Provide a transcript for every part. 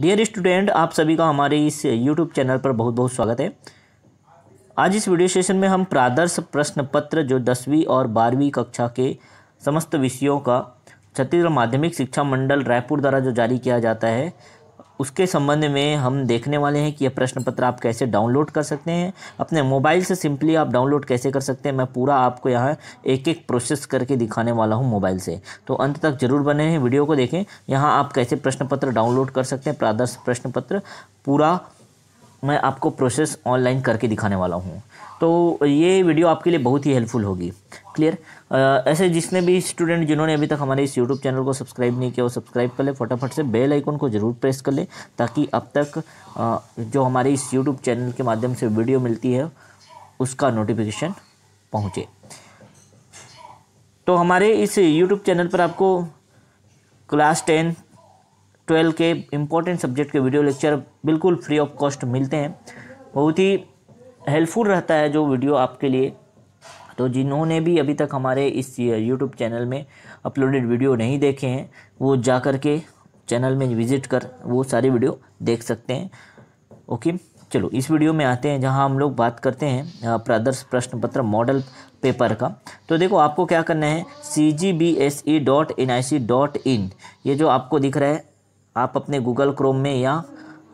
dear student आप सभी का हमारे इस यूट्यूब चैनल पर बहुत बहुत स्वागत है आज इस वीडियो सेशन में हम प्रादर्श प्रश्न पत्र जो दसवीं और बारहवीं कक्षा के समस्त विषयों का छत्तीसगढ़ माध्यमिक शिक्षा मंडल रायपुर द्वारा जो जारी किया जाता है उसके संबंध में हम देखने वाले हैं कि यह प्रश्न पत्र आप कैसे डाउनलोड कर सकते हैं अपने मोबाइल से सिंपली आप डाउनलोड कैसे कर सकते हैं मैं पूरा आपको यहाँ एक एक प्रोसेस करके दिखाने वाला हूँ मोबाइल से तो अंत तक जरूर बने हैं वीडियो को देखें यहाँ आप कैसे प्रश्न पत्र डाउनलोड कर सकते हैं प्रादर्श प्रश्न पत्र पूरा मैं आपको प्रोसेस ऑनलाइन करके दिखाने वाला हूँ तो ये वीडियो आपके लिए बहुत ही हेल्पफुल होगी क्लियर ऐसे जिसने भी स्टूडेंट जिन्होंने अभी तक हमारे इस यूट्यूब चैनल को सब्सक्राइब नहीं किया वो सब्सक्राइब कर ले फटाफट से बेल आइकन को ज़रूर प्रेस कर ले ताकि अब तक जो हमारे इस यूट्यूब चैनल के माध्यम से वीडियो मिलती है उसका नोटिफिकेशन पहुँचे तो हमारे इस यूट्यूब चैनल पर आपको क्लास टेन ट्वेल्व के इम्पोर्टेंट सब्जेक्ट के वीडियो लेक्चर बिल्कुल फ्री ऑफ कॉस्ट मिलते हैं बहुत ही हेल्पफुल रहता है जो वीडियो आपके लिए तो जिन्होंने भी अभी तक हमारे इस यूट्यूब चैनल में अपलोडेड वीडियो नहीं देखे हैं वो जा कर के चैनल में विज़िट कर वो सारी वीडियो देख सकते हैं ओके चलो इस वीडियो में आते हैं जहां हम लोग बात करते हैं प्रदर्श प्रश्न पत्र मॉडल पेपर का तो देखो आपको क्या करना है C G B S E dot N I C dot in ये जो आपको दिख रहा है आप अपने गूगल क्रोम में या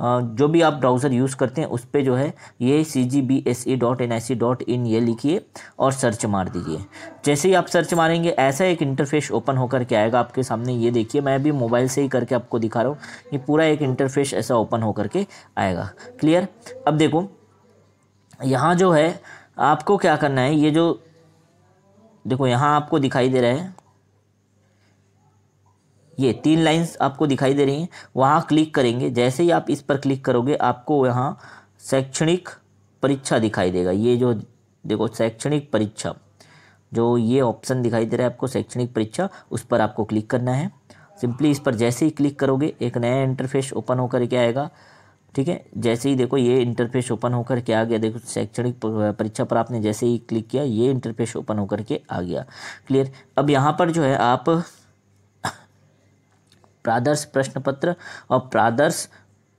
जो भी आप ब्राउज़र यूज़ करते हैं उस पर जो है ये C G B S E dot N I C dot in ये लिखिए और सर्च मार दीजिए जैसे ही आप सर्च मारेंगे ऐसा एक इंटरफेस ओपन होकर के आएगा आपके सामने ये देखिए मैं भी मोबाइल से ही करके आपको दिखा रहा हूँ ये पूरा एक इंटरफेस ऐसा ओपन होकर के आएगा क्लियर अब देखो यहाँ जो है आपको क्या करना है ये जो देखो यहाँ आपको दिखाई दे रहा है ये तीन लाइंस आपको दिखाई दे रही हैं वहाँ क्लिक करेंगे जैसे ही आप इस पर क्लिक करोगे आपको यहाँ शैक्षणिक परीक्षा दिखाई देगा ये जो देखो शैक्षणिक परीक्षा जो ये ऑप्शन दिखाई दे रहा है आपको शैक्षणिक परीक्षा उस पर आपको क्लिक करना है सिंपली इस पर जैसे ही क्लिक करोगे एक नया इंटरफेस ओपन होकर के आएगा ठीक है जैसे ही देखो ये इंटरफेस ओपन होकर के आ गया देखो शैक्षणिक परीक्षा पर आपने जैसे ही क्लिक किया ये इंटरफेस ओपन होकर के आ गया क्लियर अब यहाँ पर जो है आप प्रादर्श प्रश्न पत्र और प्रादर्श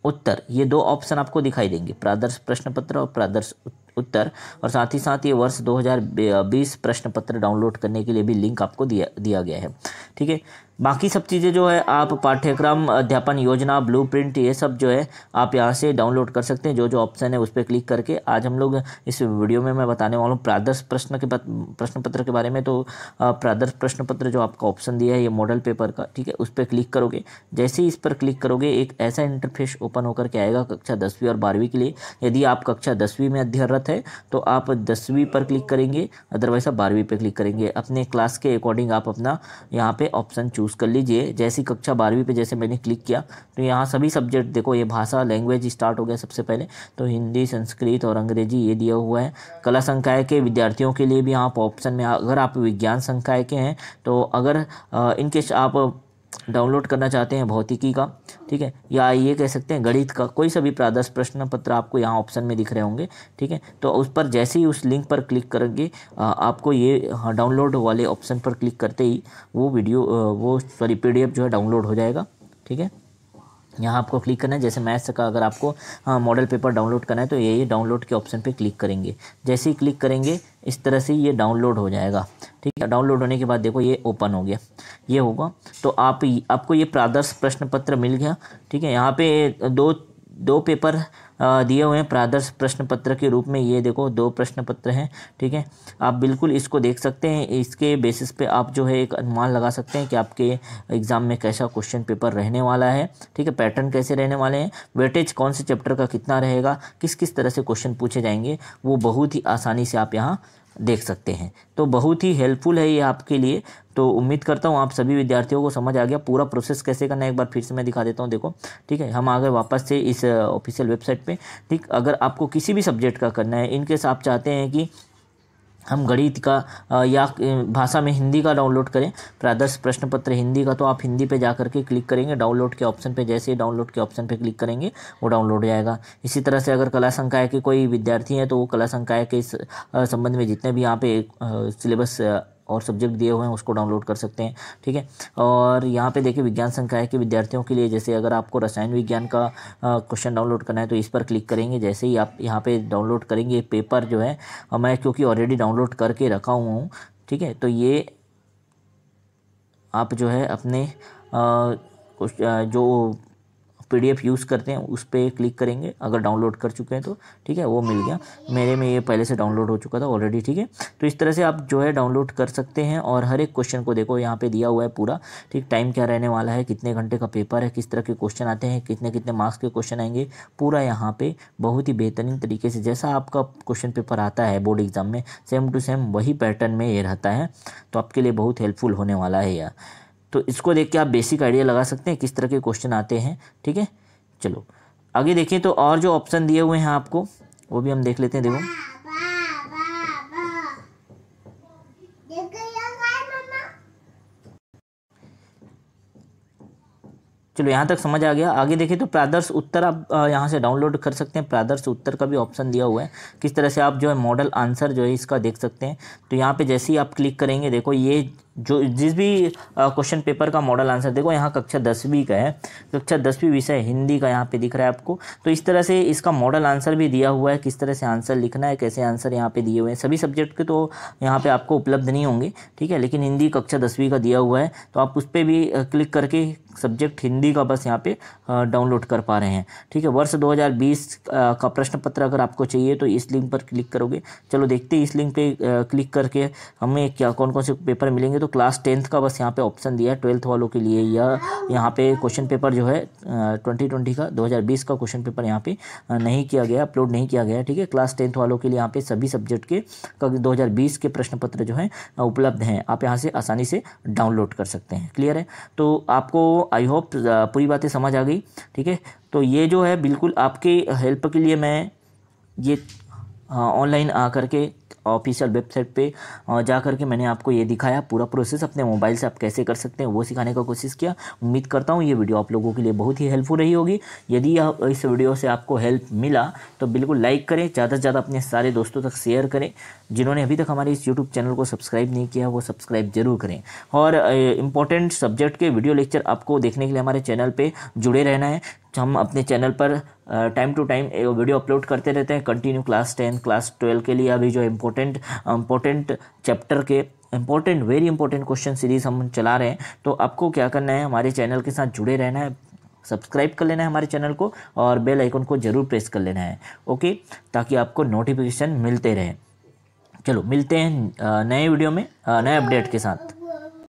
उत्तर ये दो ऑप्शन आपको दिखाई देंगे प्रादर्श प्रश्न पत्र और प्रादर्श उत्तर और साथ ही साथ ये वर्ष 2020 प्रश्न पत्र डाउनलोड करने के लिए भी लिंक आपको दिया दिया गया है ठीक है बाकी सब चीज़ें जो है आप पाठ्यक्रम अध्यापन योजना ब्लूप्रिंट ये सब जो है आप यहाँ से डाउनलोड कर सकते हैं जो जो ऑप्शन है उस पर क्लिक करके आज हम लोग इस वीडियो में मैं बताने वाला हूँ प्रादर्श प्रश्न के प्रश्न पत्र के बारे में तो प्रादर्श प्रश्न पत्र जो आपका ऑप्शन दिया है ये मॉडल पेपर का ठीक है उस पर क्लिक करोगे जैसे ही इस पर क्लिक करोगे एक ऐसा इंटरफेस ओपन होकर के आएगा कक्षा दसवीं और बारहवीं के लिए यदि आप कक्षा दसवीं में अध्ययनरत है तो आप दसवीं पर क्लिक करेंगे अदरवाइज आप बारहवीं पर क्लिक करेंगे अपने क्लास के अकॉर्डिंग आप अपना यहाँ पर ऑप्शन चूज चूज़ कर लीजिए जैसी कक्षा बारहवीं पे जैसे मैंने क्लिक किया तो यहाँ सभी सब्जेक्ट देखो ये भाषा लैंग्वेज स्टार्ट हो गया सबसे पहले तो हिंदी संस्कृत और अंग्रेजी ये दिया हुआ है कला संकाय के विद्यार्थियों के लिए भी आप ऑप्शन में अगर आप विज्ञान संकाय के हैं तो अगर इनकेस आप डाउनलोड करना चाहते हैं भौतिकी का ठीक है या ये कह सकते हैं गणित का कोई सा भी प्रादर्श प्रश्न पत्र आपको यहाँ ऑप्शन में दिख रहे होंगे ठीक है तो उस पर जैसे ही उस लिंक पर क्लिक करेंगे आपको ये डाउनलोड हाँ, वाले ऑप्शन पर क्लिक करते ही वो वीडियो वो सॉरी पी जो है डाउनलोड हो जाएगा ठीक है यहाँ आपको क्लिक करना है जैसे मैथ्स का अगर आपको मॉडल पेपर डाउनलोड करना है तो यही डाउनलोड के ऑप्शन पे क्लिक करेंगे जैसे ही क्लिक करेंगे इस तरह से ये डाउनलोड हो जाएगा ठीक है डाउनलोड होने के बाद देखो ये ओपन हो गया ये होगा तो आप आपको ये प्रादर्श प्रश्न पत्र मिल गया ठीक है यहाँ पे दो दो पेपर दिए हुए हैं प्रादर्श प्रश्न पत्र के रूप में ये देखो दो प्रश्न पत्र हैं ठीक है आप बिल्कुल इसको देख सकते हैं इसके बेसिस पे आप जो है एक अनुमान लगा सकते हैं कि आपके एग्ज़ाम में कैसा क्वेश्चन पेपर रहने वाला है ठीक है पैटर्न कैसे रहने वाले हैं वेटेज कौन से चैप्टर का कितना रहेगा किस किस तरह से क्वेश्चन पूछे जाएंगे वो बहुत ही आसानी से आप यहाँ देख सकते हैं तो बहुत ही हेल्पफुल है ये आपके लिए तो उम्मीद करता हूँ आप सभी विद्यार्थियों को समझ आ गया पूरा प्रोसेस कैसे करना है एक बार फिर से मैं दिखा देता हूँ देखो ठीक है हम आ गए वापस से इस ऑफिशियल uh, वेबसाइट पे ठीक अगर आपको किसी भी सब्जेक्ट का करना है इनकेस आप चाहते हैं कि हम गणित का या भाषा में हिंदी का डाउनलोड करें प्रादर्श प्रश्न पत्र हिंदी का तो आप हिंदी पे जा करके क्लिक करेंगे डाउनलोड के ऑप्शन पे जैसे ही डाउनलोड के ऑप्शन पे क्लिक करेंगे वो डाउनलोड हो जाएगा इसी तरह से अगर कला संकाय के कोई विद्यार्थी हैं तो वो कला संकाय के इस संबंध में जितने भी यहाँ पे सिलेबस और सब्जेक्ट दिए हुए हैं उसको डाउनलोड कर सकते हैं ठीक है और यहाँ पे देखिए विज्ञान है के विद्यार्थियों के लिए जैसे अगर आपको रसायन विज्ञान का क्वेश्चन डाउनलोड करना है तो इस पर क्लिक करेंगे जैसे ही आप यहाँ पर डाउनलोड करेंगे पेपर जो है मैं क्योंकि ऑलरेडी डाउनलोड करके रखा हुआ हूँ ठीक है तो ये आप जो है अपने कुछ जो पी यूज़ करते हैं उस पर क्लिक करेंगे अगर डाउनलोड कर चुके हैं तो ठीक है वो मिल गया मेरे में ये पहले से डाउनलोड हो चुका था ऑलरेडी ठीक है तो इस तरह से आप जो है डाउनलोड कर सकते हैं और हर एक क्वेश्चन को देखो यहाँ पे दिया हुआ है पूरा ठीक टाइम क्या रहने वाला है कितने घंटे का पेपर है किस तरह के क्वेश्चन आते हैं कितने कितने मार्क्स के क्वेश्चन आएंगे पूरा यहाँ पे बहुत ही बेहतरीन तरीके से जैसा आपका क्वेश्चन पेपर आता है बोर्ड एग्जाम में सेम टू सेम वही पैटर्न में ये रहता है तो आपके लिए बहुत हेल्पफुल होने वाला है यह तो इसको देख के आप बेसिक आइडिया लगा सकते हैं किस तरह के क्वेश्चन आते हैं ठीक है चलो आगे देखें तो और जो ऑप्शन दिए हुए हैं आपको वो भी हम देख लेते हैं देखो चलो यहाँ तक समझ आ गया आगे देखें तो प्रादर्श उत्तर आप यहाँ से डाउनलोड कर सकते हैं प्रादर्श उत्तर का भी ऑप्शन दिया हुआ है किस तरह से आप जो है मॉडल आंसर जो है इसका देख सकते हैं तो यहाँ पे जैसे ही आप क्लिक करेंगे देखो ये जो जिस भी क्वेश्चन पेपर का मॉडल आंसर देखो यहाँ कक्षा दसवीं का है कक्षा दसवीं विषय हिंदी का यहाँ पे दिख रहा है आपको तो इस तरह से इसका मॉडल आंसर भी दिया हुआ है किस तरह से आंसर लिखना है कैसे आंसर यहाँ पे दिए हुए हैं सभी सब्जेक्ट के तो यहाँ पे आपको उपलब्ध नहीं होंगे ठीक है लेकिन हिंदी कक्षा दसवीं का दिया हुआ है तो आप उस पर भी क्लिक करके सब्जेक्ट हिंदी का बस यहाँ पे डाउनलोड कर पा रहे हैं ठीक है वर्ष 2020 का प्रश्न पत्र अगर आपको चाहिए तो इस लिंक पर क्लिक करोगे चलो देखते हैं इस लिंक पे क्लिक करके हमें क्या कौन कौन से पेपर मिलेंगे तो क्लास टेंथ का बस यहाँ पे ऑप्शन दिया है ट्वेल्थ वालों के लिए या यहाँ पे क्वेश्चन पेपर जो है ट्वेंटी ट्वेंटी का 2020 का क्वेश्चन पेपर यहाँ पे नहीं किया गया अपलोड नहीं किया गया ठीक है क्लास टेंथ वालों के लिए यहाँ पे सभी सब्जेक्ट के दो के प्रश्न पत्र जो है उपलब्ध हैं आप यहाँ से आसानी से डाउनलोड कर सकते हैं क्लियर है तो आपको आई होप पूरी बातें समझ आ गई ठीक है तो ये जो है बिल्कुल आपके हेल्प के लिए मैं ये ऑनलाइन हाँ, कर के ऑफिशियल वेबसाइट पे जा कर के मैंने आपको ये दिखाया पूरा प्रोसेस अपने मोबाइल से आप कैसे कर सकते हैं वो सिखाने का कोशिश किया उम्मीद करता हूँ ये वीडियो आप लोगों के लिए बहुत ही हेल्पफुल रही होगी यदि इस वीडियो से आपको हेल्प मिला तो बिल्कुल लाइक करें ज़्यादा से ज़्यादा अपने सारे दोस्तों तक शेयर करें जिन्होंने अभी तक हमारे इस यूट्यूब चैनल को सब्सक्राइब नहीं किया वो सब्सक्राइब जरूर करें और इम्पॉर्टेंट सब्जेक्ट के वीडियो लेक्चर आपको देखने के लिए हमारे चैनल पर जुड़े रहना है हम अपने चैनल पर time to time video upload करते रहते हैं continue class ten class twelve के लिए अभी जो इम्पोर्टेंट इम्पोर्टेंट चैप्टर के important very important question series हम चला रहे हैं तो आपको क्या करना है हमारे चैनल के साथ जुड़े रहना है सब्सक्राइब कर लेना है हमारे चैनल को और बेल आइकन को ज़रूर प्रेस कर लेना है ओके ताकि आपको नोटिफिकेशन मिलते रहे चलो मिलते हैं नए वीडियो में नए अपडेट के साथ